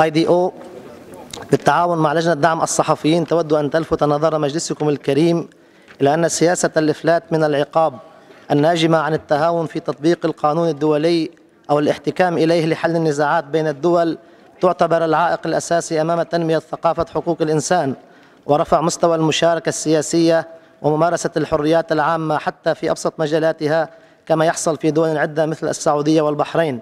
اي دي او بالتعاون مع لجنة دعم الصحفيين تود أن تلفت نظر مجلسكم الكريم إلى أن سياسة الإفلات من العقاب الناجمة عن التهاون في تطبيق القانون الدولي أو الاحتكام إليه لحل النزاعات بين الدول تعتبر العائق الأساسي أمام تنمية ثقافة حقوق الإنسان ورفع مستوى المشاركة السياسية وممارسة الحريات العامة حتى في أبسط مجالاتها كما يحصل في دول عدة مثل السعودية والبحرين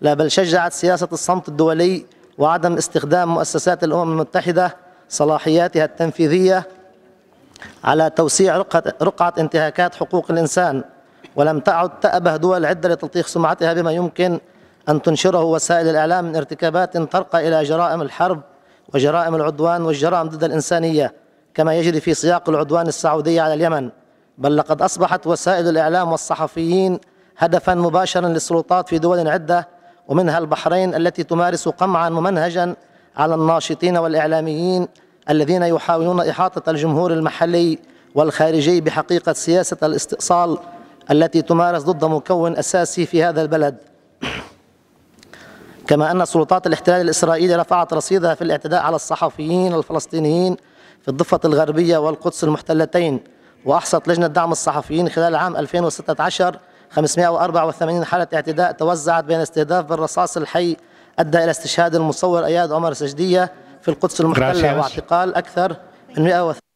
لا بل شجعت سياسة الصمت الدولي وعدم استخدام مؤسسات الأمم المتحدة صلاحياتها التنفيذية على توسيع رقعة انتهاكات حقوق الإنسان ولم تعد تأبه دول عدة لتلطيخ سمعتها بما يمكن أن تنشره وسائل الإعلام من ارتكابات ترقى إلى جرائم الحرب وجرائم العدوان والجرائم ضد الإنسانية كما يجري في سياق العدوان السعودي على اليمن بل لقد أصبحت وسائل الإعلام والصحفيين هدفا مباشرا للسلطات في دول عدة ومنها البحرين التي تمارس قمعا ممنهجا على الناشطين والإعلاميين الذين يحاولون إحاطة الجمهور المحلي والخارجي بحقيقة سياسة الاستئصال التي تمارس ضد مكون أساسي في هذا البلد كما أن سلطات الاحتلال الإسرائيلي رفعت رصيدها في الاعتداء على الصحفيين الفلسطينيين في الضفة الغربية والقدس المحتلتين وأحصت لجنة دعم الصحفيين خلال عام 2016 584 حالة اعتداء توزعت بين استهداف بالرصاص الحي أدى إلى استشهاد المصور أياد عمر سجدية في القدس المحتلة واعتقال أكثر من 130